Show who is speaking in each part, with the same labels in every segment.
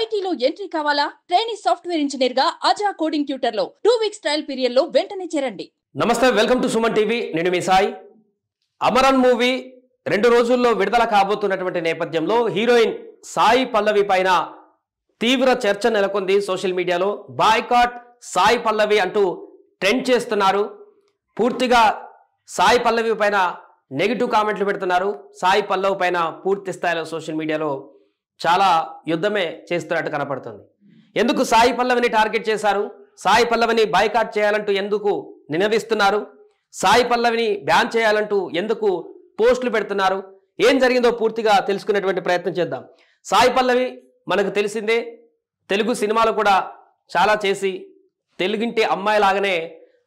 Speaker 1: ఐటీలో ఎంట్రీ కావాలా training software engineer గా అజా కోడింగ్ ట్యూటర్ లో టూ వీక్స్ ట్రయల్ పీరియడ్ లో వెంటనే చేరండి నమస్తే వెల్కమ్ టు సుమన్ టీవీ నేను మీ సాయి అమరన్ మూవీ రెండు రోజుల్లో విడుదల కాబోతున్నటువంటి నేపథ్యంలో హీరోయిన్ సాయి పల్లవి పైన తీవ్ర చర్చ నెలకొంది సోషల్ మీడియాలో బాయ్కాట్ సాయి పల్లవి అంటూ ట్రెండ్ చేస్తున్నారు పూర్తిగా సాయి పల్లవి పైన నెగిటివ్ కామెంట్లు పెడుతున్నారు సాయి పల్లవి పైన పూర్తి స్థాయిలో సోషల్ మీడియాలో చాలా యుద్ధమే చేస్తున్నట్టు కనపడుతుంది ఎందుకు సాయి పల్లవిని టార్గెట్ చేశారు సాయి పల్లవిని బైకాట్ చేయాలంటూ ఎందుకు నినదిస్తున్నారు సాయి పల్లవిని బ్యాన్ చేయాలంటూ ఎందుకు పోస్టులు పెడుతున్నారు ఏం జరిగిందో పూర్తిగా తెలుసుకునేటువంటి ప్రయత్నం చేద్దాం సాయి పల్లవి మనకు తెలిసిందే తెలుగు సినిమాలు కూడా చాలా చేసి తెలుగింటి అమ్మాయిలాగానే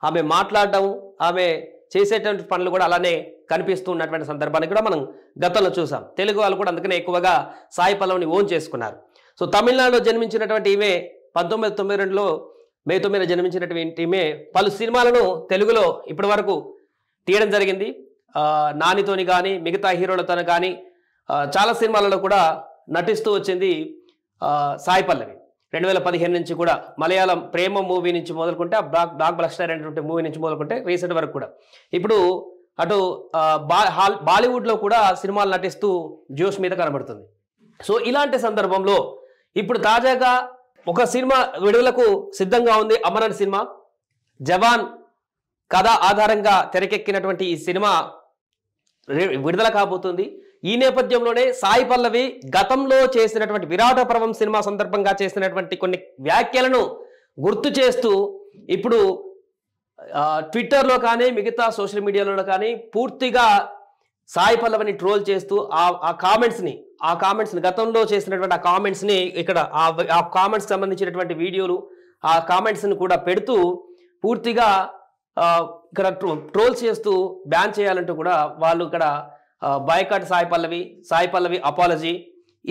Speaker 1: ఆమె మాట్లాడడం ఆమె చేసేటువంటి పనులు కూడా అలానే కనిపిస్తున్నటువంటి సందర్భాన్ని కూడా మనం గతంలో చూసాం తెలుగు వాళ్ళు కూడా అందుకనే ఎక్కువగా సాయి పల్లవిని ఓన్ చేసుకున్నారు సో తమిళనాడులో జన్మించినటువంటి ఈమె పంతొమ్మిది తొంభై రెండులో మే తొమ్మిది జన్మించినటువంటి ఈమె పలు సినిమాలను తెలుగులో ఇప్పటి వరకు తీయడం జరిగింది నానితోని కానీ మిగతా హీరోలతో కానీ చాలా సినిమాలలో కూడా నటిస్తూ వచ్చింది సాయి పల్లవి రెండు వేల పదిహేను నుంచి కూడా మలయాళం ప్రేమ మూవీ నుంచి మొదలుకుంటే ఆ బ్లాక్ బ్లాక్ బ్లస్టర్ అనేటువంటి మూవీ నుంచి మొదలుకుంటే రీసెంట్ వరకు కూడా ఇప్పుడు అటు హాల్ బాలీవుడ్లో కూడా సినిమాలు నటిస్తూ జోష్ మీద కనబడుతుంది సో ఇలాంటి సందర్భంలో ఇప్పుడు తాజాగా ఒక సినిమా విడుదలకు సిద్ధంగా ఉంది అమరన్ సినిమా జవాన్ కథ ఆధారంగా తెరకెక్కినటువంటి ఈ సినిమా విడుదల కాబోతుంది ఈ నేపథ్యంలోనే సాయి పల్లవి గతంలో చేసినటువంటి విరాట పర్వం సినిమా సందర్భంగా చేసినటువంటి కొన్ని వ్యాఖ్యలను గుర్తు చేస్తూ ఇప్పుడు ట్విట్టర్లో కానీ మిగతా సోషల్ మీడియాలో కానీ పూర్తిగా సాయి పల్లవిని ట్రోల్ చేస్తూ ఆ కామెంట్స్ని ఆ కామెంట్స్ని గతంలో చేసినటువంటి ఆ కామెంట్స్ని ఇక్కడ ఆ కామెంట్స్ సంబంధించినటువంటి వీడియోలు ఆ కామెంట్స్ని కూడా పెడుతూ పూర్తిగా ఇక్కడ ట్రోల్ చేస్తూ బ్యాన్ చేయాలంటూ కూడా వాళ్ళు ఇక్కడ బాయ్కాట్ సాయి పల్లవి సాయి పల్లవి అపాలజీ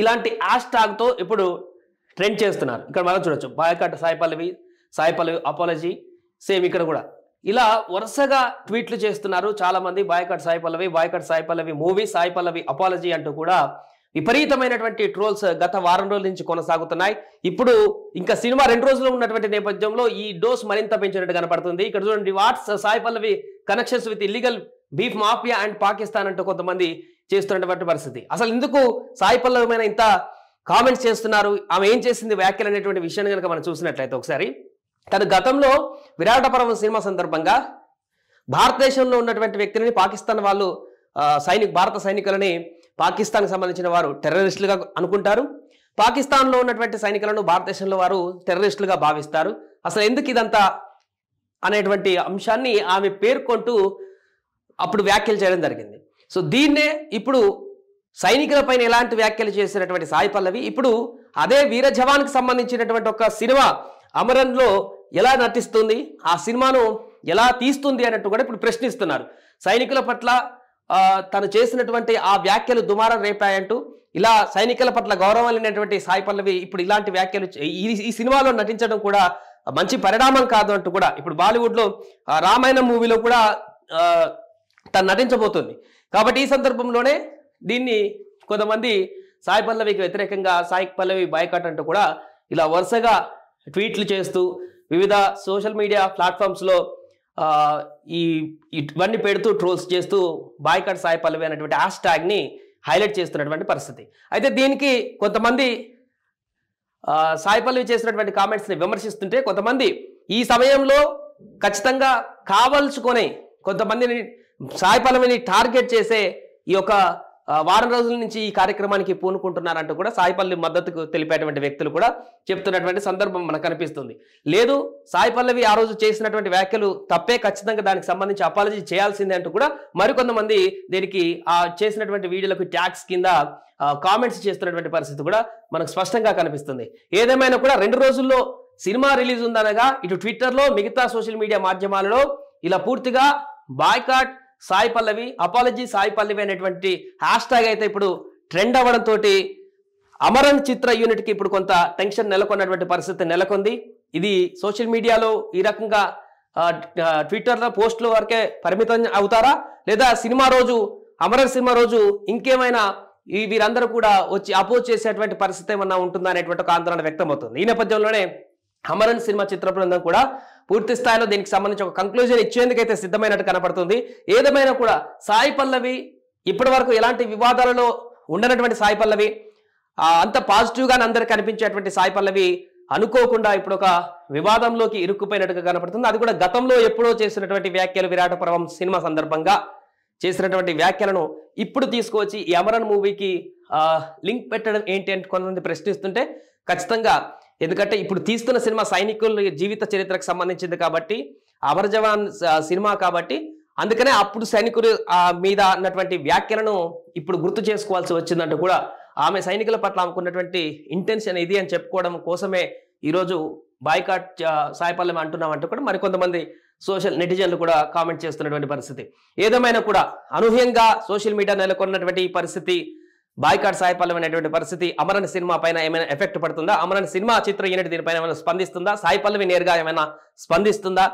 Speaker 1: ఇలాంటి హ్యాష్ ట్యాగ్తో ఇప్పుడు ట్రెండ్ చేస్తున్నారు ఇక్కడ మనం చూడొచ్చు boycott Sai Pallavi Sai Pallavi apology same ఇక్కడ కూడా ఇలా వరుసగా ట్వీట్లు చేస్తున్నారు చాలామంది boycott Sai Pallavi boycott Sai Pallavi movie Sai Pallavi apology అంటూ కూడా విపరీతమైనటువంటి ట్రోల్స్ గత వారం రోజుల నుంచి కొనసాగుతున్నాయి ఇప్పుడు ఇంకా సినిమా రెండు రోజులు ఉన్నటువంటి నేపథ్యంలో ఈ డోస్ మరింత పెంచినట్టు కనపడుతుంది ఇక్కడ చూడండి what's Sai Pallavi connections with illegal beef mafia and Pakistan అంటూ కొంతమంది చేస్తున్నటువంటి పరిస్థితి అసలు ఎందుకు సాయి పల్లవమైన ఇంత కామెంట్స్ చేస్తున్నారు ఆమె ఏం చేసింది వ్యాఖ్యలు అనేటువంటి విషయాన్ని కనుక మనం చూసినట్లయితే ఒకసారి తను గతంలో పర్వం సినిమా సందర్భంగా భారతదేశంలో ఉన్నటువంటి వ్యక్తులని పాకిస్తాన్ వాళ్ళు సైనిక భారత సైనికులని పాకిస్తాన్కి సంబంధించిన వారు టెర్రరిస్టులుగా అనుకుంటారు పాకిస్తాన్లో ఉన్నటువంటి సైనికులను భారతదేశంలో వారు టెర్రరిస్టులుగా భావిస్తారు అసలు ఎందుకు ఇదంతా అనేటువంటి అంశాన్ని ఆమె పేర్కొంటూ అప్పుడు వ్యాఖ్యలు చేయడం జరిగింది సో దీన్నే ఇప్పుడు సైనికులపైన ఎలాంటి వ్యాఖ్యలు చేసినటువంటి సాయి పల్లవి ఇప్పుడు అదే వీర జవాన్కి సంబంధించినటువంటి ఒక సినిమా అమరన్లో ఎలా నటిస్తుంది ఆ సినిమాను ఎలా తీస్తుంది అన్నట్టు కూడా ఇప్పుడు ప్రశ్నిస్తున్నారు సైనికుల పట్ల తను చేసినటువంటి ఆ వ్యాఖ్యలు దుమారం రేపాయంటూ ఇలా సైనికుల పట్ల గౌరవం లేనటువంటి సాయి పల్లవి ఇప్పుడు ఇలాంటి వ్యాఖ్యలు ఈ సినిమాలో నటించడం కూడా మంచి పరిణామం కాదు అంటూ కూడా ఇప్పుడు బాలీవుడ్లో రామాయణ మూవీలో కూడా తను నటించబోతుంది కాబట్టి ఈ సందర్భంలోనే దీన్ని కొంతమంది సాయి పల్లవికి వ్యతిరేకంగా సాయి పల్లవి బాయ్కాట్ అంటూ కూడా ఇలా వరుసగా ట్వీట్లు చేస్తూ వివిధ సోషల్ మీడియా ప్లాట్ఫామ్స్లో ఈ ఇవన్నీ పెడుతూ ట్రోల్స్ చేస్తూ బాయ్కాట్ సాయి పల్లవి అనేటువంటి హ్యాష్ ట్యాగ్ని హైలైట్ చేస్తున్నటువంటి పరిస్థితి అయితే దీనికి కొంతమంది సాయి పల్లవి చేసినటువంటి కామెంట్స్ని విమర్శిస్తుంటే కొంతమంది ఈ సమయంలో ఖచ్చితంగా కావల్చుకొని కొంతమందిని సాయి పల్లవిని టార్గెట్ చేసే ఈ యొక్క వారం రోజుల నుంచి ఈ కార్యక్రమానికి పూనుకుంటున్నారంటూ కూడా సాయిపల్లి మద్దతుకు తెలిపేటువంటి వ్యక్తులు కూడా చెప్తున్నటువంటి సందర్భం మనకు కనిపిస్తుంది లేదు సాయి పల్లవి ఆ రోజు చేసినటువంటి వ్యాఖ్యలు తప్పే ఖచ్చితంగా దానికి సంబంధించి అపాలజీ చేయాల్సిందే అంటూ కూడా మరికొంతమంది దీనికి ఆ చేసినటువంటి వీడియోలకు ట్యాక్స్ కింద కామెంట్స్ చేస్తున్నటువంటి పరిస్థితి కూడా మనకు స్పష్టంగా కనిపిస్తుంది ఏదేమైనా కూడా రెండు రోజుల్లో సినిమా రిలీజ్ ఉందనగా ఇటు ట్విట్టర్లో మిగతా సోషల్ మీడియా మాధ్యమాలలో ఇలా పూర్తిగా బాయ్కాట్ సాయి పల్లవి అపాలజీ సాయి పల్లవి అనేటువంటి హ్యాష్ ట్యాగ్ అయితే ఇప్పుడు ట్రెండ్ అవ్వడంతో అమరన్ చిత్ర యూనిట్కి ఇప్పుడు కొంత టెన్షన్ నెలకొన్నటువంటి పరిస్థితి నెలకొంది ఇది సోషల్ మీడియాలో ఈ రకంగా ట్విట్టర్లో పోస్టుల వరకే పరిమితం అవుతారా లేదా సినిమా రోజు అమరన్ సినిమా రోజు ఇంకేమైనా ఈ వీరందరూ కూడా వచ్చి అపోజ్ చేసేటువంటి పరిస్థితి ఏమన్నా ఉంటుందా అనేటువంటి ఒక ఆందోళన వ్యక్తమవుతుంది ఈ నేపథ్యంలోనే అమరన్ సినిమా చిత్ర బృందం కూడా పూర్తి స్థాయిలో దీనికి సంబంధించి ఒక కంక్లూజన్ ఇచ్చేందుకైతే సిద్ధమైనట్టు కనపడుతుంది ఏదేమైనా కూడా సాయి పల్లవి ఇప్పటి వరకు ఎలాంటి వివాదాలలో ఉండనటువంటి సాయి పల్లవి అంత పాజిటివ్గానే అందరికి కనిపించేటువంటి సాయి పల్లవి అనుకోకుండా ఇప్పుడు ఒక వివాదంలోకి ఇరుక్కుపోయినట్టుగా కనపడుతుంది అది కూడా గతంలో ఎప్పుడో చేసినటువంటి వ్యాఖ్యలు విరాట పర్వం సినిమా సందర్భంగా చేసినటువంటి వ్యాఖ్యలను ఇప్పుడు తీసుకువచ్చి ఈ అమరన్ మూవీకి లింక్ పెట్టడం ఏంటి అంటే కొంతమంది ప్రశ్నిస్తుంటే ఖచ్చితంగా ఎందుకంటే ఇప్పుడు తీస్తున్న సినిమా సైనికుల జీవిత చరిత్రకు సంబంధించింది కాబట్టి అమర జవాన్ సినిమా కాబట్టి అందుకనే అప్పుడు సైనికులు మీద అన్నటువంటి వ్యాఖ్యలను ఇప్పుడు గుర్తు చేసుకోవాల్సి వచ్చిందంటూ కూడా ఆమె సైనికుల పట్ల అనుకున్నటువంటి ఇంటెన్షన్ ఇది అని చెప్పుకోవడం కోసమే ఈరోజు బాయ్కాట్ సాయపల్లెం అంటున్నామంటూ కూడా మరికొంతమంది సోషల్ నెటిజన్లు కూడా కామెంట్ చేస్తున్నటువంటి పరిస్థితి ఏదేమైనా కూడా అనూహ్యంగా సోషల్ మీడియా నెలకొన్నటువంటి పరిస్థితి బాయ్కాట్ సాయిపల్లం అనేటువంటి పరిస్థితి అమరణ సినిమా పైన ఏమైనా ఎఫెక్ట్ పడుతుందా అమరణ సినిమా చిత్ర యూనిట్ దీనిపైన ఏమైనా స్పందిస్తుందా సాయి పల్లవి నేరుగా ఏమైనా స్పందిస్తుందా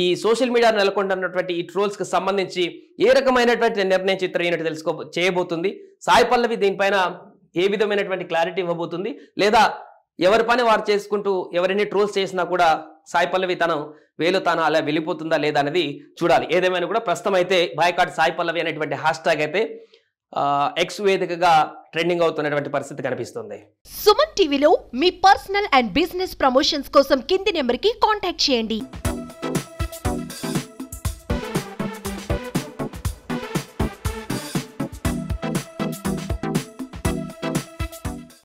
Speaker 1: ఈ సోషల్ మీడియా నెలకొంటున్నటువంటి ఈ ట్రోల్స్కి సంబంధించి ఏ రకమైనటువంటి నిర్ణయం చిత్ర యూనిట్ తెలుసుకో చేయబోతుంది సాయి పల్లవి దీనిపైన ఏ విధమైనటువంటి క్లారిటీ ఇవ్వబోతుంది లేదా ఎవరి పని వారు చేసుకుంటూ ఎవరిని ట్రోల్స్ చేసినా కూడా సాయి పల్లవి తను వేలు తాను అలా వెళ్ళిపోతుందా లేదా అనేది చూడాలి ఏదేమైనా కూడా ప్రస్తుతం అయితే బాయ్కాట్ సాయి పల్లవి అనేటువంటి హ్యాష్ ట్యాగ్ అయితే ఎక్స్ వేదికగా ట్రెండింగ్ అవుతున్నటువంటి పరిస్థితి కనిపిస్తుంది సుమన్ టీవీలో మీ పర్సనల్ అండ్ బిజినెస్ ప్రమోషన్స్ కోసం కింది నెంబర్కి కాంటాక్ట్ చేయండి